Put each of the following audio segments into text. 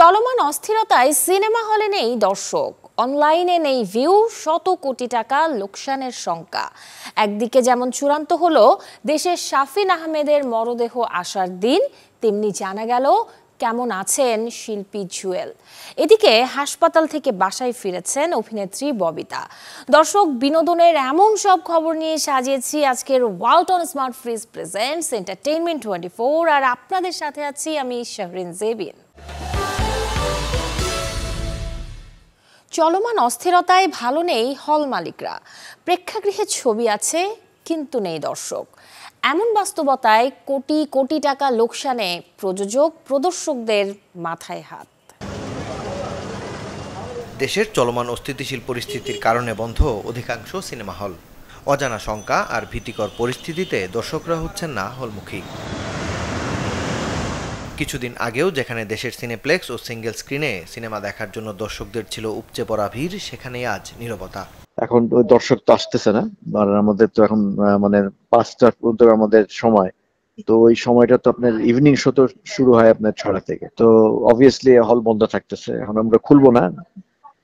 চলমান অস্থিরতায় সিনেমা হলে নেই দর্শক অনলাইনে নেই ভিউ শত কোটি টাকা লোকসানের শঙ্কা একদিকে যেমন চূড়ান্ত হলো দেশের শাফিন আহমেদের মরদেহ আসার দিন তেমনি জানা গেল কেমন আছেন শিল্পী জুয়েল এদিকে হাসপাতাল থেকে বাসায় ফিরেছেন অভিনেত্রী ববিতা দর্শক বিনোদনের এমন সব খবর নিয়ে সাজিয়েছি আজকের Walton smart fridge presents entertainment twenty four আর আপনাদের সাথে আছি আমি শাহরিন জেবিন চলমান অস্থিরতায় ভালো নেই হল মালিকরা প্রেক্ষাগৃহে ছবি আছে কিন্তু নেই দর্শক এমন বাস্তবতায় কোটি কোটি টাকা লোকসানে প্রযোজক প্রদর্শকদের মাথায় হাত দেশের চলমান অস্থিতিশীল পরিস্থিতির কারণে বন্ধ অধিকাংশ সিনেমা হল অজানা শঙ্কা আর ভীতিকর পরিস্থিতিতে দর্শকরা হচ্ছেন না হলমুখী কিছুদিন আগেও যেখানে দেশের সিনেপ্লেক্স ও সিঙ্গেল স্ক্রিনে সিনেমা দেখার জন্য দর্শকদের ছিল উপচে পড়া ভিড় সেখানে আজ নিরবতা এখন দর্শক তো আসতেছে না আর আমাদের তো এখন মানে পাঁচটা পর্যন্ত আমাদের সময় তো ওই সময়টা তো আপনার ইভিনিং শো তো শুরু হয় আপনার ছড়া থেকে তো অবভিয়াসলি হল বন্ধ থাকতেছে এখন আমরা খুলবো না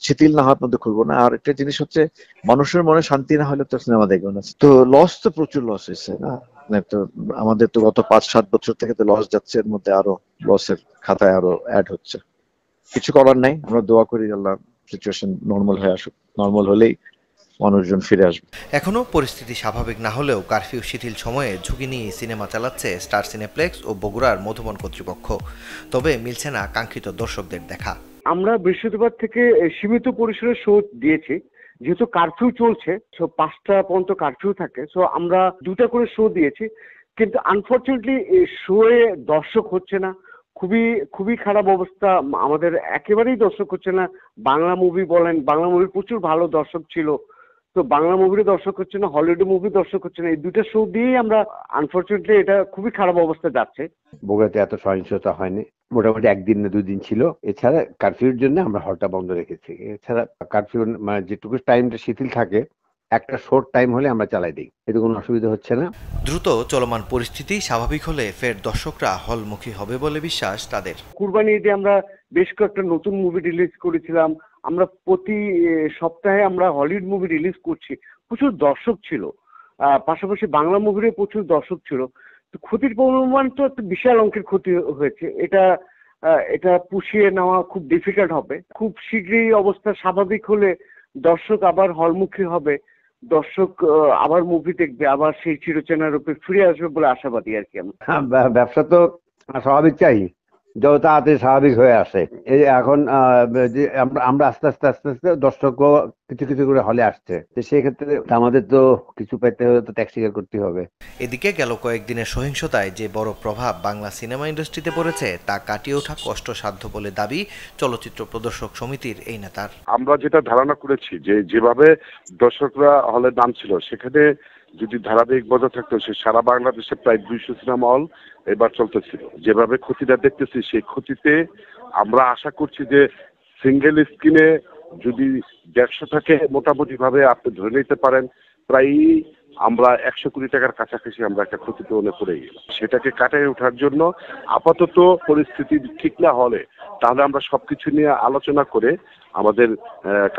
শিথিল না হওয়ার মধ্যে খুলবো না আর একটা জিনিস হচ্ছে মানুষের মনে শান্তি না হলে তো সিনেমা দেখবে না তো লস তো প্রচুর লস হয়েছে না মানে আমাদের তো গত পাঁচ সাত বছর থেকে তো লস যাচ্ছে এর মধ্যে আরো লসের খাতায় আরো অ্যাড হচ্ছে কিছু করার নাই আমরা দোয়া করি আল্লাহ সিচুয়েশন নর্মাল হয়ে আসুক নর্মাল হলেই মানুষজন ফিরে আসবে এখনো পরিস্থিতি স্বাভাবিক না হলেও কারফিউ শিথিল সময়ে ঝুঁকি নিয়ে সিনেমা চালাচ্ছে স্টার সিনেপ্লেক্স ও বগুড়ার মধুবন কর্তৃপক্ষ তবে মিলছে না কাঙ্ক্ষিত দর্শকদের দেখা আমরা বৃহস্পতিবার থেকে সীমিত পরিসরে শো দিয়েছি যেহেতু কারফিউ চলছে সো পাঁচটা পর্যন্ত কারফিউ থাকে সো আমরা দুটা করে শো দিয়েছি কিন্তু আনফর্চুনেটলি শোয়ে দর্শক হচ্ছে না খুবই খুবই খারাপ অবস্থা আমাদের একেবারেই দর্শক হচ্ছে না বাংলা মুভি বলেন বাংলা মুভি প্রচুর ভালো দর্শক ছিল তো বাংলা মুভির দর্শক হচ্ছে না হলিউড মুভি দর্শক হচ্ছে না এই দুটো শো দিয়েই আমরা আনফরচুনেটলি এটা খুবই খারাপ অবস্থা যাচ্ছে বগুড়াতে এত সহিংসতা হয়নি মোটামুটি একদিন না দুদিন ছিল এছাড়া কারফিউর জন্য আমরা হলটা বন্ধ রেখেছি এছাড়া কারফিউ মানে যেটুকু টাইমটা শিথিল থাকে একটা শর্ট টাইম হলে আমরা চালাই দিই এতে কোনো অসুবিধা হচ্ছে না দ্রুত চলমান পরিস্থিতি স্বাভাবিক হলে ফের দর্শকরা হলমুখী হবে বলে বিশ্বাস তাদের কুরবানি ঈদে আমরা বেশ কয়েকটা নতুন মুভি রিলিজ করেছিলাম আমরা প্রতি সপ্তাহে আমরা হলিউড মুভি রিলিজ করছি প্রচুর দর্শক ছিল পাশাপাশি বাংলা মুভিরও প্রচুর দর্শক ছিল তো ক্ষতির পরিমাণ তো একটা বিশাল অঙ্কের ক্ষতি হয়েছে এটা এটা পুষিয়ে নেওয়া খুব ডিফিকাল্ট হবে খুব শীঘ্রই অবস্থা স্বাভাবিক হলে দর্শক আবার হলমুখী হবে দর্শক আবার মুভি দেখবে আবার সেই চিরচেনা রূপে ফিরে আসবে বলে আশাবাদী আর কি আমি হ্যাঁ, ব্যবসা তো স্বাভাবিক চাই যত তাড়াতাড়ি স্বাভাবিক হয়ে আসে এই এখন আমরা আস্তে আস্তে আস্তে আস্তে দর্শক কিছু কিছু করে হলে আসছে তো সেক্ষেত্রে আমাদের তো কিছু পেতে হলে তো ট্যাক্স স্বীকার করতে হবে এদিকে গেল কয়েকদিনের সহিংসতায় যে বড় প্রভাব বাংলা সিনেমা ইন্ডাস্ট্রিতে পড়েছে তা কাটিয়ে ওঠা কষ্টসাধ্য বলে দাবি চলচ্চিত্র প্রদর্শক সমিতির এই নেতার আমরা যেটা ধারণা করেছি যে যেভাবে দর্শকরা হলে নামছিল সেখানে যদি ধারাবাহিক বজায় থাকতো সে সারা বাংলাদেশে প্রায় দুইশো সিনেমা হল এবার চলতেছিল যেভাবে ক্ষতিটা দেখতেছি সেই ক্ষতিতে আমরা আশা করছি যে সিঙ্গেল স্ক্রিনে যদি মোটামুটি মোটামুটিভাবে আপনি ধরে নিতে পারেন প্রায় আমরা একশো কোটি টাকার কাছাকাছি আমরা একটা ক্ষতিপূরণে পড়ে গেলাম সেটাকে কাটিয়ে ওঠার জন্য আপাতত পরিস্থিতি ঠিক না হলে তাহলে আমরা সবকিছু নিয়ে আলোচনা করে আমাদের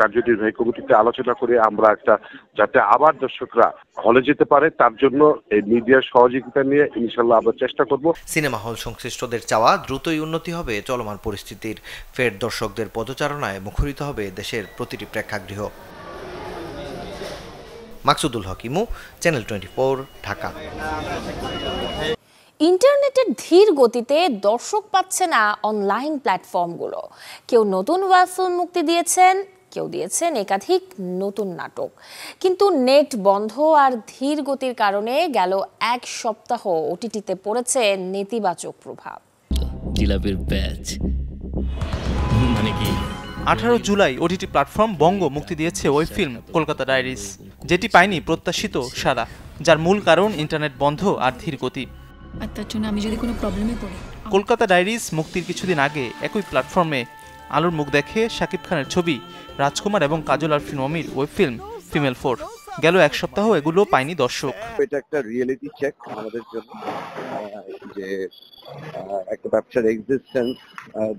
কার্যটির কমিটিতে আলোচনা করে আমরা একটা যাতে আবার দর্শকরা হলে যেতে পারে তার জন্য এই মিডিয়ার সহযোগিতা নিয়ে ইনশাল্লাহ আবার চেষ্টা করব সিনেমা হল সংশ্লিষ্টদের চাওয়া দ্রুতই উন্নতি হবে চলমান পরিস্থিতির ফের দর্শকদের পদচারণায় মুখরিত হবে দেশের প্রতিটি প্রেক্ষাগৃহ মাকসুদুল হকিমু চ্যানেল টোয়েন্টি ঢাকা ইন্টারনেটের ধীর গতিতে দর্শক পাচ্ছে না অনলাইন প্ল্যাটফর্মগুলো কেউ নতুন ওয়াব মুক্তি দিয়েছেন কেউ দিয়েছেন একাধিক নতুন নাটক কিন্তু নেট বন্ধ আর ধীর গতির কারণে গেল এক সপ্তাহ ওটিটিতে পড়েছে নেতিবাচক প্রভাব ব্যাচ মানে আঠারো জুলাই ওটিটি প্ল্যাটফর্ম বঙ্গ মুক্তি দিয়েছে ওই ফিল্ম কলকাতা ডায়েরিস যেটি পায়নি প্রত্যাশিত সারা যার মূল কারণ ইন্টারনেট বন্ধ আর ধীর গতি আর তার জন্য আমি যদি কোনো প্রবলেমে পড়ি কলকাতা ডায়েরিজ মুক্তির কিছুদিন আগে একই প্ল্যাটফর্মে আলোর মুখ দেখে শাকিব খানের ছবি রাজকুমার এবং কাজল আর অমির ওয়েব ফিল্ম ফিমেল ফোর গেল এক সপ্তাহ এগুলো পাইনি দর্শক এটা একটা রিয়েলিটি চেক আমাদের জন্য যে একটা ব্যবসার এক্সিস্টেন্স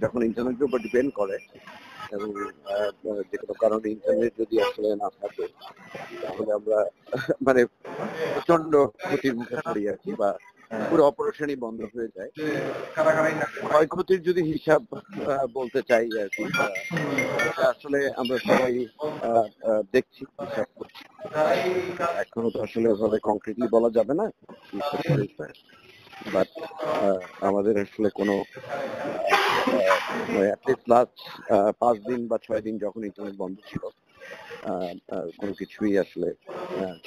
যখন ইন্টারনেটের উপর ডিপেন্ড করে এবং যে কোনো কারণে ইন্টারনেট যদি আসলে না থাকে তাহলে আমরা মানে প্রচন্ড ক্ষতির মুখে পড়ি আর কি বা হ্যাঁ। পুরো অপারেশনই বন্ধ হয়ে যায় ক্ষয়ক্ষতির যদি হিসাব বলতে চাই আর কি আসলে আমরা সবাই দেখছি হিসাব করছি এখনো তো আসলে ওভাবে কংক্রিটলি বলা যাবে না বাট আমাদের আসলে কোনো পাঁচ দিন বা ছয় দিন যখন ইন্টারনেট বন্ধ ছিল কোনো কিছুই আসলে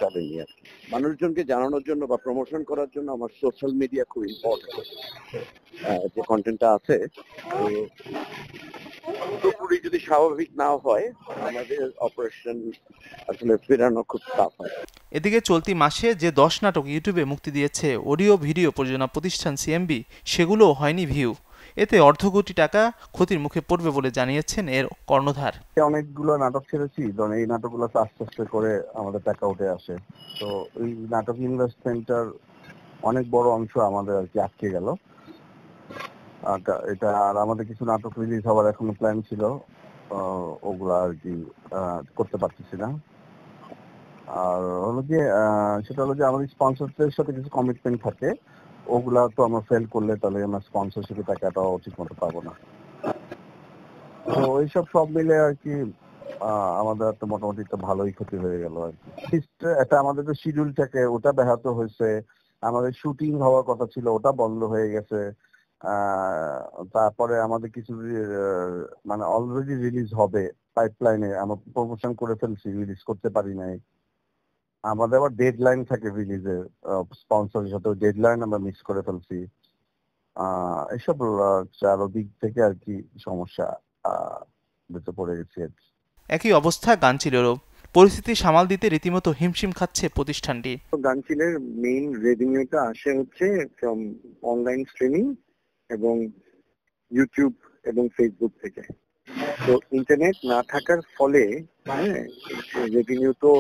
চলেনি আর কি মানুষজনকে জানানোর জন্য বা প্রমোশন করার জন্য আমার সোশ্যাল মিডিয়া খুব ইম্পর্টেন্ট যে কন্টেন্টটা আছে পুরোপুরি যদি স্বাভাবিক না হয় আমাদের অপারেশন আসলে ফেরানো খুব টাফ হয় এদিকে চলতি মাসে যে দশ নাটক ইউটিউবে মুক্তি দিয়েছে অডিও ভিডিও প্রযোজনা প্রতিষ্ঠান সিএমবি সেগুলোও হয়নি ভিউ এতে অর্ধ কোটি টাকা ক্ষতির মুখে পড়বে বলে জানিয়েছেন এর কর্ণধার অনেকগুলো নাটক ছেড়েছি ধরেন এই নাটকগুলো আস্তে আস্তে করে আমাদের টাকা উঠে আসে তো এই নাটক ইনভেস্টমেন্টটার অনেক বড় অংশ আমাদের আর কি আটকে গেল এটা আর আমাদের কিছু নাটক রিলিজ হওয়ার এখনো প্ল্যান ছিল ওগুলো আর কি করতে পারতেছি না আর হলো যে সেটা হলো যে আমাদের স্পন্সরদের সাথে কিছু কমিটমেন্ট থাকে ওগুলা তো আমরা ফেল করলে তাহলে আমরা স্পন্সরশিপের টাকাটা ঠিক মতো পাবো না তো এইসব সব মিলে আর কি আমাদের তো মোটামুটি একটা ভালোই ক্ষতি হয়ে গেল আর কি এটা আমাদের তো থাকে ওটা ব্যাহত হয়েছে আমাদের শুটিং হওয়ার কথা ছিল ওটা বন্ধ হয়ে গেছে তারপরে আমাদের কিছু মানে অলরেডি রিলিজ হবে পাইপলাইনে আমরা প্রমোশন করে ফেলছি রিলিজ করতে পারি নাই আমাদের আবার ডেড লাইন থাকে রিলিজের হিসাবে সাথে লাইন আমরা মিস করে ফেলছি এসব চারো দিক থেকে আর কি সমস্যা ভেতরে পড়ে গেছে আর কি একই অবস্থা গান ছিল পরিস্থিতি সামাল দিতে রীতিমতো হিমশিম খাচ্ছে প্রতিষ্ঠানটি গানচিলের মেইন রেভিনিউটা আসে হচ্ছে ফ্রম অনলাইন স্ট্রিমিং এবং ইউটিউব এবং ফেসবুক থেকে তো ইন্টারনেট না থাকার ফলে রেভিনিউ হ্যাঁ, তো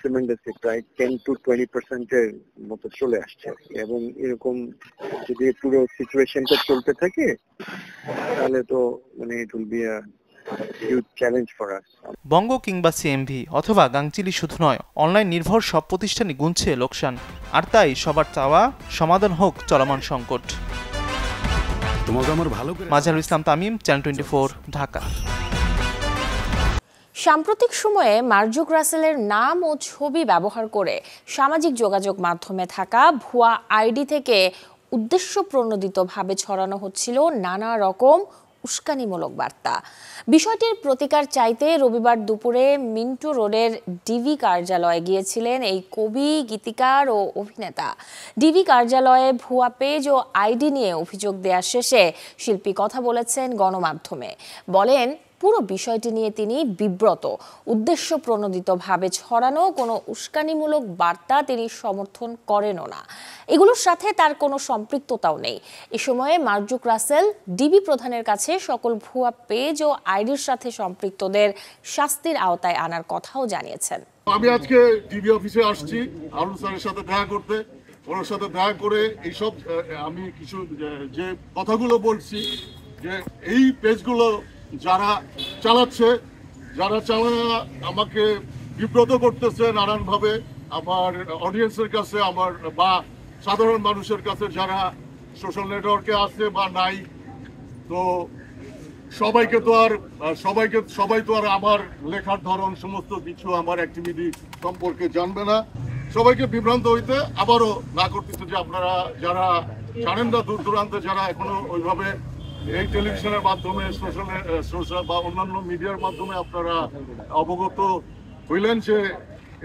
ট্রিমেন্ডাসলি প্রায় টেন টু টোয়েন্টি পার্সেন্টের মতো চলে আসছে এবং এরকম যদি পুরো সিচুয়েশনটা চলতে থাকে তাহলে তো মানে ইট উইল বি বঙ্গ কিংবা সিএমভি অথবা গাংচিলি শুধু নয় অনলাইন নির্ভর সব প্রতিষ্ঠানই গুনছে লোকসান আর তাই সবার চাওয়া সমাধান হোক চলমান সংকট ইসলাম তামিম চ্যানেল টোয়েন্টি ঢাকা সাম্প্রতিক সময়ে মার্জুক রাসেলের নাম ও ছবি ব্যবহার করে সামাজিক যোগাযোগ মাধ্যমে থাকা ভুয়া আইডি থেকে উদ্দেশ্য প্রণোদিতভাবে ছড়ানো হচ্ছিল নানা রকম উস্কানিমূলক বার্তা বিষয়টির প্রতিকার চাইতে রবিবার দুপুরে মিন্টু রোডের ডিবি কার্যালয়ে গিয়েছিলেন এই কবি গীতিকার ও অভিনেতা ডিবি কার্যালয়ে ভুয়া পেজ ও আইডি নিয়ে অভিযোগ দেওয়ার শেষে শিল্পী কথা বলেছেন গণমাধ্যমে বলেন পুরো বিষয়টি নিয়ে তিনি বিব্রত উদ্দেশ্য প্রণোদিতভাবে ছড়ানো কোনো উস্কানিমূলক বার্তা তিনি সমর্থন করেনও না এগুলোর সাথে তার কোনো সম্পৃক্ততাও নেই এ সময়ে মার্জুক রাসেল ডিবি প্রধানের কাছে সকল ভুয়া পেজ ও আইডির সাথে সম্পৃক্তদের শাস্তির আওতায় আনার কথাও জানিয়েছেন আমি আজকে ডিবি অফিসে আসছি আরুন স্যারের সাথে দেখা করতে ওনার সাথে দেখা করে এইসব আমি কিছু যে কথাগুলো বলছি যে এই পেজগুলো যারা চালাচ্ছে যারা চালা আমাকে বিব্রত করতেছে নানানভাবে আমার অডিয়েন্সের কাছে আমার বা সাধারণ মানুষের কাছে যারা সোশ্যাল নেটওয়ার্কে আছে বা নাই তো সবাইকে তো আর সবাইকে সবাই তো আর আমার লেখার ধরন সমস্ত কিছু আমার অ্যাক্টিভিটি সম্পর্কে জানবে না সবাইকে বিভ্রান্ত হইতে আবারও না করতেছে যে আপনারা যারা জানেন না দূর দূরান্তে যারা এখনো ওইভাবে এই টেলিভিশনের মাধ্যমে বা অন্যান্য মিডিয়ার মাধ্যমে আপনারা অবগত হইলেন যে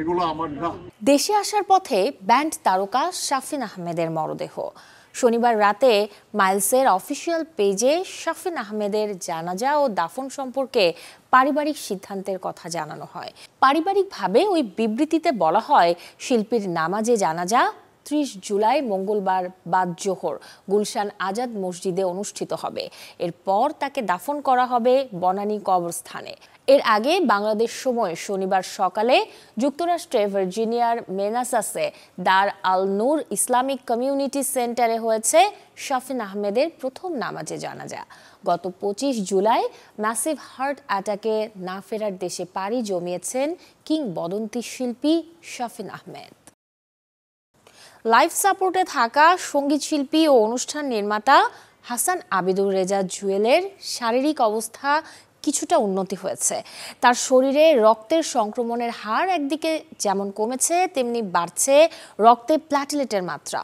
এগুলো আমার না দেশে আসার পথে ব্যান্ড তারকা শাফিন আহমেদের মরদেহ শনিবার রাতে মাইলসের অফিসিয়াল পেজে শাফিন আহমেদের জানাজা ও দাফন সম্পর্কে পারিবারিক সিদ্ধান্তের কথা জানানো হয় পারিবারিকভাবে ওই বিবৃতিতে বলা হয় শিল্পীর নামাজে জানাজা 31 জুলাই মঙ্গলবার বাদ জোহর গুলশান আজাদ মসজিদে অনুষ্ঠিত হবে এরপর তাকে দাফন করা হবে বনানী কবরস্থানে এর আগে বাংলাদেশ সময় শনিবার সকালে যুক্তরাষ্ট্রে ভার্জিনিয়ার মেনাসাসে দার আল নূর ইসলামিক কমিউনিটি সেন্টারে হয়েছে শাফিন আহমেদের প্রথম নামাজে জানাজা গত ২৫ জুলাই ম্যাসিভ হার্ট অ্যাটাকে না ফেরার দেশে পাড়ি জমিয়েছেন কিংবদন্তি শিল্পী শাফিন আহমেদ লাইফ সাপোর্টে থাকা সঙ্গীত শিল্পী ও অনুষ্ঠান নির্মাতা হাসান আবিদুর রেজা জুয়েলের শারীরিক অবস্থা কিছুটা উন্নতি হয়েছে তার শরীরে রক্তের সংক্রমণের হার একদিকে যেমন কমেছে তেমনি বাড়ছে রক্তে প্ল্যাটিলেটের মাত্রা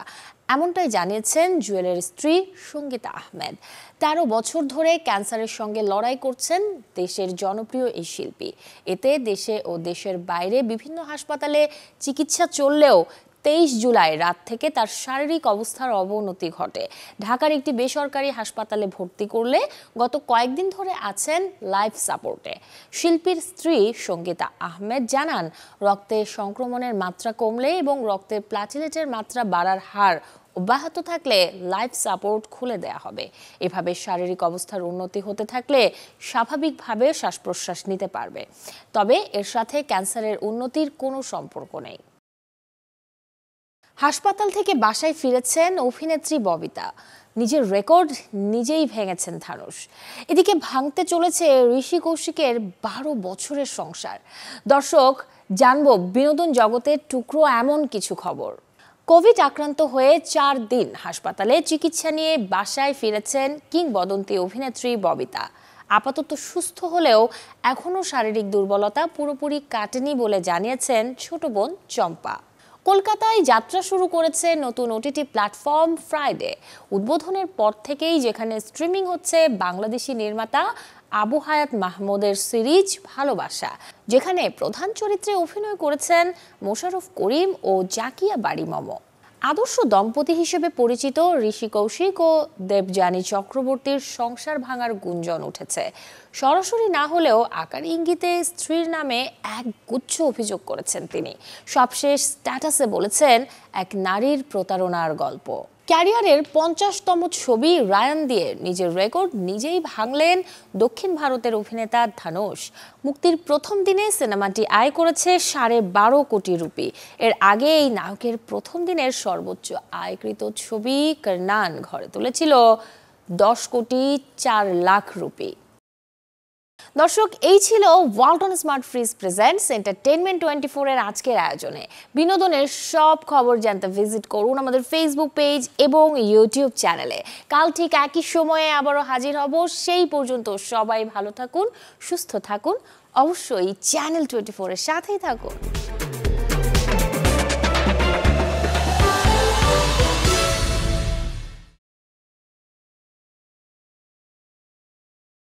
এমনটাই জানিয়েছেন জুয়েলের স্ত্রী সঙ্গীতা আহমেদ তেরো বছর ধরে ক্যান্সারের সঙ্গে লড়াই করছেন দেশের জনপ্রিয় এই শিল্পী এতে দেশে ও দেশের বাইরে বিভিন্ন হাসপাতালে চিকিৎসা চললেও তেইশ জুলাই রাত থেকে তার শারীরিক অবস্থার অবনতি ঘটে ঢাকার একটি বেসরকারি হাসপাতালে ভর্তি করলে গত কয়েকদিন ধরে আছেন লাইফ সাপোর্টে শিল্পীর স্ত্রী সঙ্গীতা আহমেদ জানান রক্তে সংক্রমণের মাত্রা কমলে এবং রক্তের প্লাটিলেটের মাত্রা বাড়ার হার অব্যাহত থাকলে লাইফ সাপোর্ট খুলে দেয়া হবে এভাবে শারীরিক অবস্থার উন্নতি হতে থাকলে স্বাভাবিকভাবে শ্বাস প্রশ্বাস নিতে পারবে তবে এর সাথে ক্যান্সারের উন্নতির কোনো সম্পর্ক নেই হাসপাতাল থেকে বাসায় ফিরেছেন অভিনেত্রী ববিতা নিজের রেকর্ড নিজেই ভেঙেছেন ধানুষ এদিকে ভাঙতে চলেছে ঋষি কৌশিকের বারো বছরের সংসার দর্শক জানব বিনোদন জগতের টুকরো এমন কিছু খবর কোভিড আক্রান্ত হয়ে চার দিন হাসপাতালে চিকিৎসা নিয়ে বাসায় ফিরেছেন কিংবদন্তি অভিনেত্রী ববিতা আপাতত সুস্থ হলেও এখনও শারীরিক দুর্বলতা পুরোপুরি কাটেনি বলে জানিয়েছেন ছোট বোন চম্পা কলকাতায় যাত্রা শুরু করেছে নতুন ওটিটি প্ল্যাটফর্ম ফ্রাইডে উদ্বোধনের পর থেকেই যেখানে স্ট্রিমিং হচ্ছে বাংলাদেশি নির্মাতা আবু হায়াত মাহমুদের সিরিজ ভালোবাসা যেখানে প্রধান চরিত্রে অভিনয় করেছেন মোশারফ করিম ও জাকিয়া বাড়ি মম আদর্শ দম্পতি হিসেবে পরিচিত ঋষি কৌশিক ও দেবযানী চক্রবর্তীর সংসার ভাঙার গুঞ্জন উঠেছে সরাসরি না হলেও আকার ইঙ্গিতে স্ত্রীর নামে এক গুচ্ছ অভিযোগ করেছেন তিনি সবশেষ স্ট্যাটাসে বলেছেন এক নারীর প্রতারণার গল্প ক্যারিয়ারের পঞ্চাশতম ছবি রায়ান দিয়ে নিজের রেকর্ড নিজেই ভাঙলেন দক্ষিণ ভারতের অভিনেতা ধানুষ মুক্তির প্রথম দিনে সিনেমাটি আয় করেছে সাড়ে বারো কোটি রুপি এর আগে এই নায়কের প্রথম দিনের সর্বোচ্চ আয়কৃত ছবি কর্নান ঘরে তুলেছিল দশ কোটি চার লাখ রুপি দর্শক এই ছিল Walton smart fridge presents entertainment twenty এর আজকের আয়োজনে বিনোদনের সব খবর জানতে ভিজিট করুন আমাদের ফেসবুক পেজ এবং ইউটিউব চ্যানেলে কাল ঠিক একই সময়ে আবারও হাজির হব সেই পর্যন্ত সবাই ভালো থাকুন সুস্থ থাকুন অবশ্যই চ্যানেল টোয়েন্টি ফোরের সাথেই থাকুন